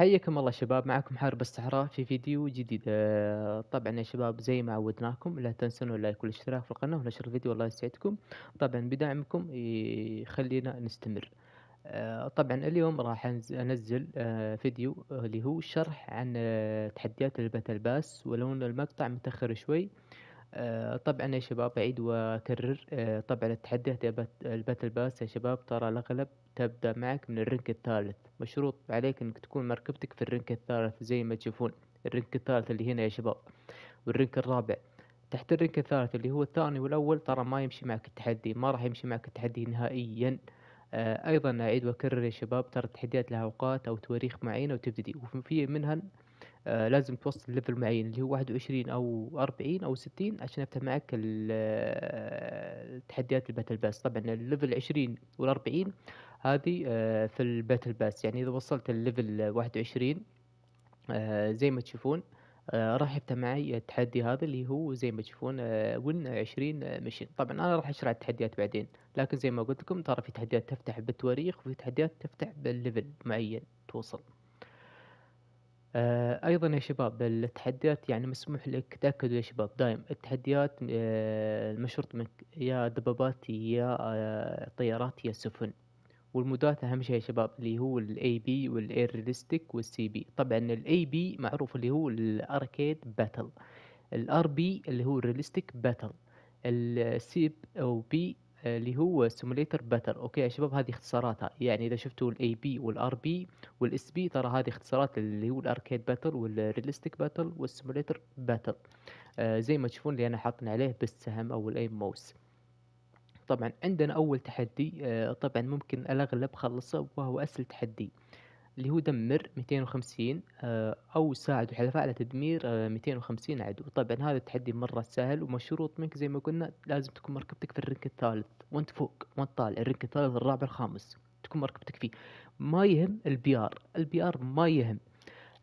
حياكم الله شباب معكم حارب الصحراء في فيديو جديد آه، طبعا يا شباب زي ما عودناكم لا تنسون اللايك والاشتراك في القناة ونشر الفيديو الله يسعدكم طبعا بدعمكم يخلينا نستمر آه، طبعا اليوم راح انزل آه، فيديو اللي هو شرح عن تحديات الباتل باس ولو ان المقطع متأخر شوي آه، طبعا يا شباب أعيد وأكرر آه، طبعا التحدي الباتل باس يا شباب ترى الأغلب تبدأ معك من الرنك الثالث مشروط عليك إنك تكون مركبتك في الرنك الثالث زي ما تشوفون الرنك الثالث اللي هنا يا شباب والرنك الرابع تحت الرنك الثالث اللي هو الثاني والأول ترى ما يمشي معك التحدي ما راح يمشي معك التحدي نهائيا آه، أيضا أعيد وأكرر يا شباب ترى التحديات لها أوقات أو تواريخ معينة وتبتدي وفي منها آه، لازم توصل ليفل معين اللي هو واحد وعشرين او أربعين او ستين عشان يفتح معك التحديات آه، الباتل باس طبعا الليفل عشرين والأربعين هذه آه، في الباتل باس يعني اذا وصلت الليفل واحد وعشرين زي ما تشوفون راح يفتح معي التحدي هذا اللي هو زي ما تشوفون وين ون عشرين مشين طبعا انا راح اشرح التحديات بعدين لكن زي ما قلت لكم ترى في تحديات تفتح بالتواريخ وفي تحديات تفتح بالليفل معين توصل آه، ايضا يا شباب التحديات يعني مسموح لك تاكدوا يا شباب دايم التحديات آه، المشروط منك يا دبابات يا آه، طيارات يا سفن والمودات اهم شيء يا شباب اللي هو الاي بي والاير ريلستيك والسي بي طبعا الاي بي معروف اللي هو الاركيد باتل الار بي اللي هو الريلستيك باتل السي او بي اللي هو سيموليتر باتل اوكي يا شباب هذه اختصاراتها يعني اذا شفتوا الاي بي والار بي والاس بي ترى هذه اختصارات اللي هو الاركيد باتل والريلستيك باتل والسيموليتر باتل زي ما تشوفون اللي انا حاطن عليه بالسهم او الاي موس طبعا عندنا اول تحدي آه، طبعا ممكن الاغلب خلصه وهو اسهل تحدي اللي هو دمر 250 آه، أو ساعد الحلفاء على تدمير 250 آه، عدو طبعا هذا التحدي مرة سهل ومشروط منك زي ما قلنا لازم تكون مركبتك في الرنك الثالث وانت فوق وانت طالع الرنك الثالث الرابع الخامس تكون مركبتك فيه ما يهم البي ار البي ار ما يهم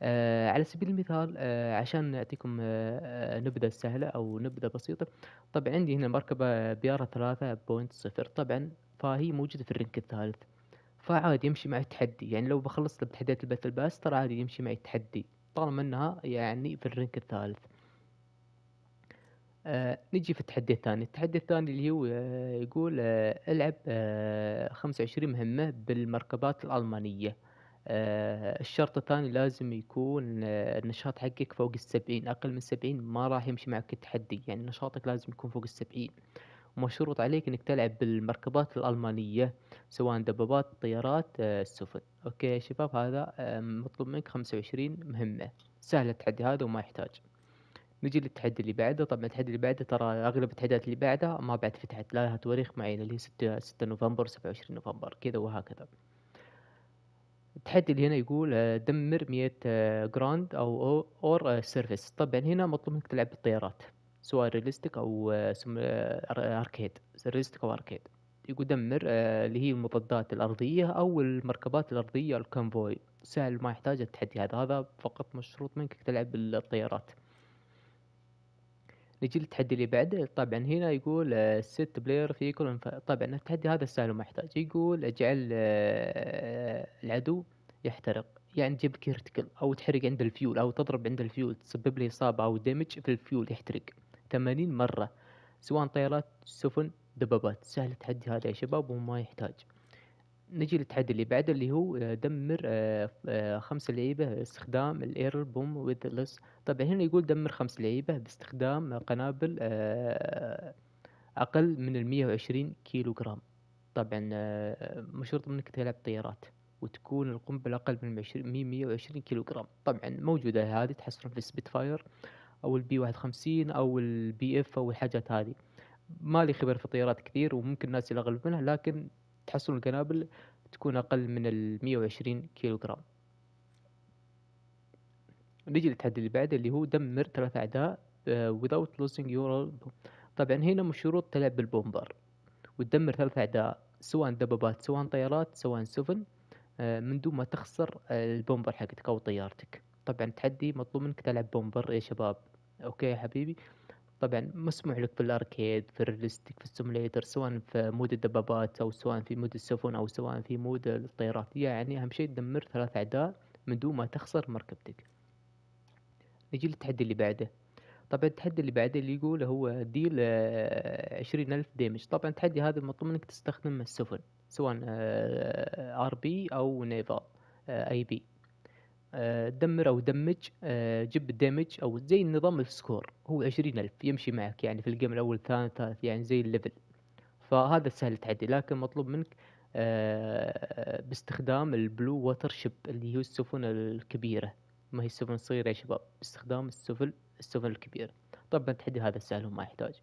آه على سبيل المثال آه عشان نعطيكم آه, آه، نبذة سهلة أو نبذة بسيطة طبعا عندي هنا مركبة بيارة ثلاثة بوينت صفر طبعا فهي موجودة في الرنك الثالث فعادي يمشي مع التحدي يعني لو بخلص بتحديات الباتل باس ترى عادي يمشي مع التحدي طالما انها يعني في الرنك الثالث آه نجي في التحدي الثاني التحدي الثاني اللي هو آه يقول آه العب آه 25 مهمة بالمركبات الألمانية آه الشرط الثاني لازم يكون آه النشاط حقك فوق السبعين أقل من السبعين ما راح يمشي معك التحدي يعني نشاطك لازم يكون فوق السبعين آه ومشروط عليك انك تلعب بالمركبات الالمانية سواء دبابات طيارات آه، السفن اوكي شباب هذا آه، مطلوب منك خمسة وعشرين مهمة سهل التحدي هذا وما يحتاج نجي للتحدي اللي بعده طبعا التحدي اللي بعده ترى اغلب التحديات اللي بعدها ما بعد فتحت لها تواريخ معينة اللي هي ستة ستة نوفمبر سبعة وعشرين نوفمبر كذا وهكذا التحدي اللي هنا يقول آه، دمر مية جراند او اور سيرفيس طبعا هنا مطلوب منك تلعب بالطيارات سواء ريلستيك او آه، اركيد ريلستيك او اركيد يقول دمر آه، اللي هي المضادات الارضيه او المركبات الارضيه الكونفوي سهل ما يحتاج التحدي هذا هذا فقط مشروط منك تلعب بالطيارات نجي للتحدي اللي بعده طبعا هنا يقول ست بلاير كل طبعا التحدي هذا سهل وما يحتاج يقول اجعل آه، العدو يحترق يعني تجيب كيرتكل او تحرق عند الفيول او تضرب عند الفيول تسبب لي اصابه او دامج في الفيول يحترق 80 مرة سواء طيارات سفن دبابات سهل تحدي هذا يا شباب وما يحتاج نجي للتحدي اللي بعده اللي هو آه، دمر آه، آه، خمس لعيبة باستخدام الاير بوم وذ لس طبعا هنا يقول دمر خمس لعيبة باستخدام قنابل أقل من المية وعشرين كيلو جرام طبعا مشروط منك تلعب طيارات وتكون القنبلة أقل من مية وعشرين كيلو جرام طبعا موجودة هذه تحصلون في سبيت فاير آه او البي 51 او البي اف او الحاجات هذه ما لي خبر في الطيارات كثير وممكن الناس يلغلب منها لكن تحصل القنابل تكون اقل من ال 120 جرام نجي للتحدي اللي بعده اللي هو دمر ثلاث اعداء آه، without losing your طبعا هنا مش شروط تلعب بالبومبر وتدمر ثلاث اعداء سواء دبابات سواء طيارات سواء سفن آه، من دون ما تخسر البومبر حقتك او طيارتك طبعا تحدي مطلوب منك تلعب بومبر يا شباب اوكي يا حبيبي طبعا مسموح لك في الاركيد في الريلستيك في السيموليتر سواء في مود الدبابات او سواء في مود السفن او سواء في مود الطيارات يعني اهم شيء تدمر ثلاث اعداء من دون ما تخسر مركبتك نجي للتحدي اللي بعده طبعا التحدي اللي بعده اللي يقول هو ديل آه، عشرين ألف ديمج طبعا التحدي هذا مطلوب منك تستخدم السفن سواء آه، ار بي او نيفال آه، اي بي آه، دمر او دمج آه، جيب الدمج او زي النظام السكور هو عشرين الف يمشي معك يعني في الجيم الاول ثاني ثالث يعني زي الليفل فهذا سهل تعدي لكن مطلوب منك آه، باستخدام البلو ووتر شيب اللي هي السفن الكبيرة ما هي السفن الصغيرة يا شباب باستخدام السفن السفن الكبيرة طبعا التحدي هذا سهل وما يحتاج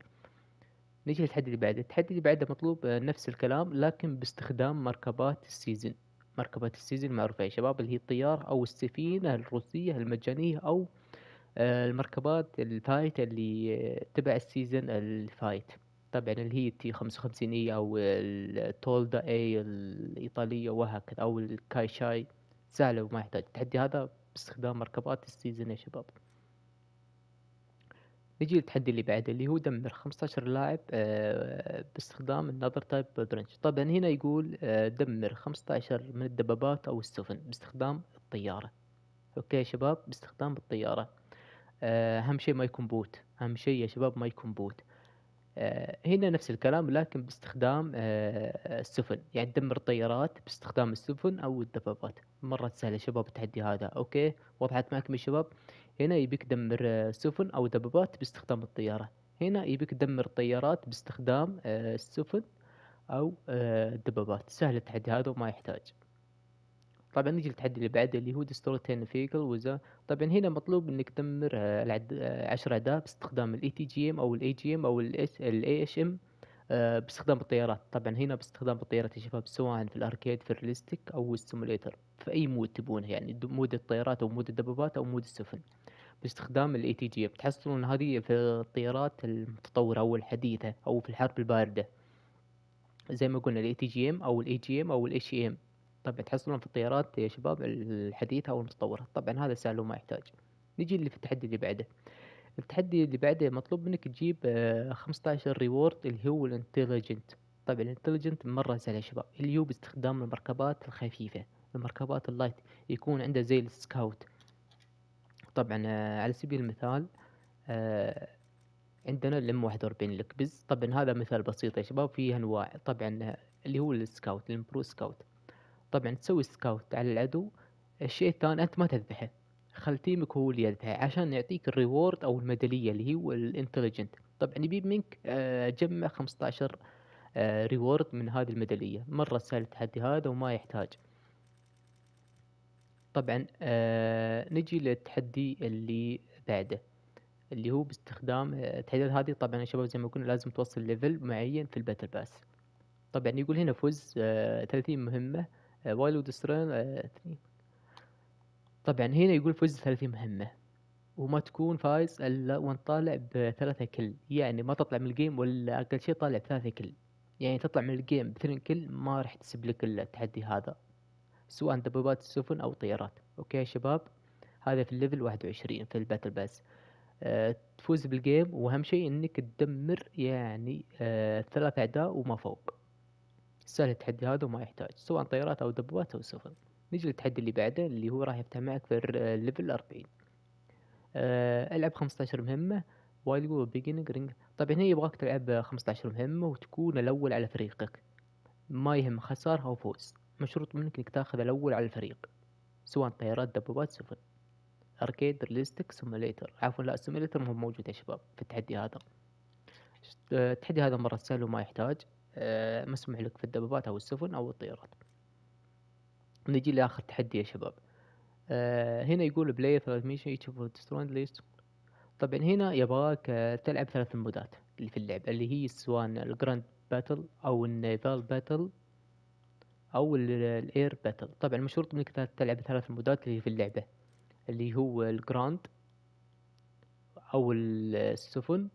نجي للتحدي اللي بعده التحدي اللي بعده مطلوب نفس الكلام لكن باستخدام مركبات السيزن مركبة السيزن المعروفة يا شباب اللي هي الطيارة أو السفينة الروسية المجانية أو آه، المركبات الفايت اللي تبع السيزن الفايت طبعا اللي هي تي 55 اي او التولدا اي الايطاليه وهكذا او الكايشاي سهله وما يحتاج التحدي هذا باستخدام مركبات السيزن يا شباب نجي للتحدي اللي بعده اللي هو دمر 15 لاعب آه، باستخدام النظر تايب بودرنج طبعا هنا يقول آه، دمر 15 من الدبابات او السفن باستخدام الطياره اوكي يا شباب باستخدام الطياره آه، اهم شيء ما يكون بوت اهم شيء يا شباب ما يكون بوت هنا نفس الكلام لكن باستخدام السفن يعني تدمر الطيارات باستخدام السفن او الدبابات مرة سهلة شباب التحدي هذا اوكي وضحت معكم يا شباب هنا يبيك تدمر آه، سفن أو دبابات باستخدام الطيارة هنا يبيك تدمر الطيارات باستخدام آه، السفن أو الدبابات آه، سهل التحدي هذا وما يحتاج طبعا نجي للتحدي اللي بعده اللي هو تين فيكل وزا طبعا هنا مطلوب انك تدمر العد... عشر اعداء باستخدام الاي تي جي ام او الاي جي ام او الاي اش ام باستخدام الطيارات طبعا هنا باستخدام الطيارات يا شباب سواء في الاركيد في الريلستيك او السيموليتر في اي مود تبونه يعني مود الطيارات او مود الدبابات او مود السفن باستخدام الاي تي جي بتحصلون هذه في الطيارات المتطورة او الحديثة او في الحرب الباردة زي ما قلنا الاي تي جي ام او الاي جي ام او الاتش ام e طبعا تحصلون في الطيارات يا شباب الحديثة او المتطورة طبعا هذا سهل وما يحتاج نجي اللي في التحدي اللي بعده التحدي اللي بعده مطلوب منك تجيب 15 آه، ريورد اللي هو الانتليجنت طبعا الانتليجنت مرة سهل يا شباب اللي هو باستخدام المركبات الخفيفة المركبات اللايت يكون عنده زي السكاوت طبعا آه، على سبيل المثال آه، عندنا الام 41 الكبز طبعا هذا مثال بسيط يا شباب فيه انواع طبعا آه، اللي هو السكاوت البرو سكاوت طبعا تسوي سكاوت على العدو الشيء الثاني انت ما تذبحه خل تيمك هو اللي يذبحه عشان يعطيك الريورد او الميداليه اللي هو الانتليجنت طبعا يبي منك جمع 15 ريورد من هذه الميداليه مره سهل التحدي هذا وما يحتاج طبعًا آه نجي للتحدي اللي بعده، اللي هو باستخدام آه، التحديات هذه طبعًا يا شباب زي ما قلنا لازم توصل ليفل معين في الباتل باس، طبعًا يقول هنا فوز آه 30 مهمة آه, آه، طبعًا هنا يقول فوز 30 مهمة، وما تكون فايز إلا وان طالع بثلاثة كِلّ، يعني ما تطلع من الجيم ولا أقل شي طالع بثلاثة كِلّ، يعني تطلع من الجيم بثلاثة كِلّ ما راح تسيب لك التحدي هذا. سواء دبابات السفن أو الطيارات أوكي يا شباب هذا في الليفل واحد وعشرين في الباتل باس أه تفوز بالجيم وأهم شيء إنك تدمر يعني أه ثلاث أعداء وما فوق سهل التحدي هذا وما يحتاج سواء طيارات أو دبابات أو سفن نجي للتحدي اللي بعده اللي هو راح يفتح معك في آه، الليفل أربعين أه ألعب خمستاشر مهمة وايد قوة بيجنينج رينج طبعا هنا يبغاك تلعب خمستاشر مهمة وتكون الأول على فريقك ما يهم خسارة أو فوز مشروط منك انك تاخذ الاول على الفريق سواء طيارات دبابات سفن اركيد ريليستك سيموليتر عفوا لا سيموليتر مو موجود يا شباب في التحدي هذا آه، التحدي هذا مرة سهل وما يحتاج آه، مسموح لك في الدبابات او السفن او الطيارات نجي لاخر تحدي يا شباب آه، هنا يقول بلاير ثلاث ميشن ايتش اوف ليست طبعا هنا يبغاك تلعب ثلاث مودات اللي في اللعبة اللي هي سواء الجراند باتل او النيفال باتل أو الإير باتل طبعا مشروط انك تلعب ثلاث مودات اللي في اللعبة اللي هو الجراند أو السفن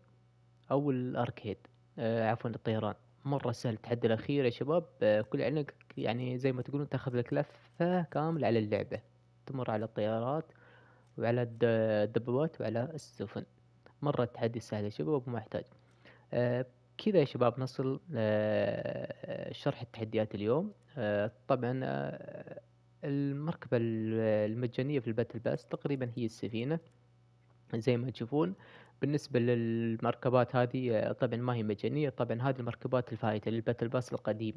أو الأركيد آه عفوا الطيران مرة سهل التحدي الأخير يا شباب آه كل عينك يعني زي ما تقولون تاخذ لك لفة كاملة على اللعبة تمر على الطيارات وعلى الدبابات وعلى السفن مرة التحدي سهل يا شباب ومحتاج آه كذا يا شباب نصل آه، شرح التحديات اليوم آه، طبعا آه، المركبة المجانية في الباتل باس تقريبا هي السفينة زي ما تشوفون بالنسبة للمركبات هذه طبعا ما هي مجانية طبعا هذه المركبات الفائتة للباتل باس القديم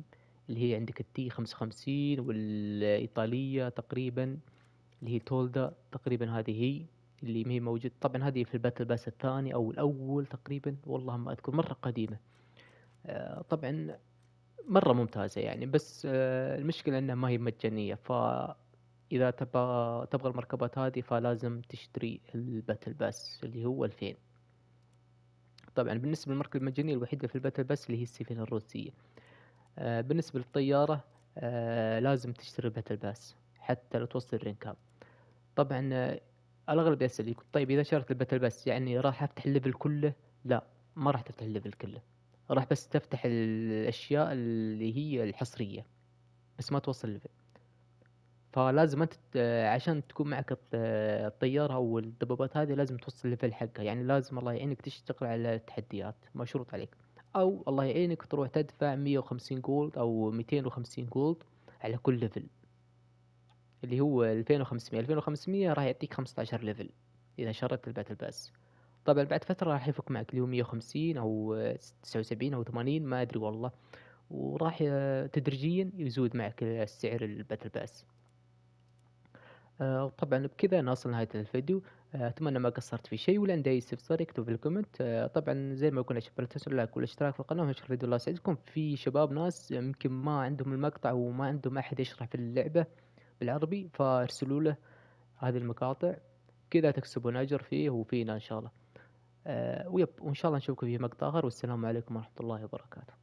اللي هي عندك التي خمسة وخمسين والإيطالية تقريبا اللي هي تولدا تقريبا هذه هي اللي ما هي موجود طبعا هذه في الباتل باس الثاني أو الأول تقريبا والله ما أذكر مرة قديمة آه، طبعا مرة ممتازة يعني بس آه، المشكلة انها ما هي مجانية ف اذا تبغى تبغى المركبات هذه فلازم تشتري الباتل باس اللي هو 2000 طبعا بالنسبة للمركبة المجانية الوحيدة في الباتل باس اللي هي السفينة الروسية آه، بالنسبة للطيارة لازم تشتري الباتل باس حتى لو توصل الرينكاب طبعا الاغلب يسأل يقول طيب اذا شريت الباتل باس يعني راح افتح الليفل كله لا ما راح تفتح الليفل كله راح بس تفتح الاشياء اللي هي الحصريه بس ما توصل ليفل فلازم انت عشان تكون معك الطيارة او الدبابات هذه لازم توصل ليفل حقها يعني لازم الله يعينك تشتغل على التحديات مشروط عليك او الله يعينك تروح تدفع 150 جولد او 250 جولد على كل ليفل اللي هو 2500 2500 راح يعطيك 15 ليفل اذا شردت الباتل باس طبعا بعد فترة راح يفك معك اللي هو 150 أو 79 أو 80 ما أدري والله وراح آه، تدريجيا يزود معك السعر الباتل باس آه، طبعا بكذا نصل نهاية الفيديو آه، اتمنى ما قصرت في شيء ولا عندي اي استفسار اكتب في الكومنت طبعا زي ما قلنا شباب لا تنسوا اللايك والاشتراك في القناه ونشر الفيديو الله يسعدكم في شباب ناس يمكن ما عندهم المقطع وما عندهم احد يشرح في اللعبه بالعربي فارسلوا له هذه المقاطع كذا تكسبون اجر فيه وفينا ان شاء الله آه، ويب وان شاء الله نشوفكم في مقطع اخر والسلام عليكم ورحمه الله وبركاته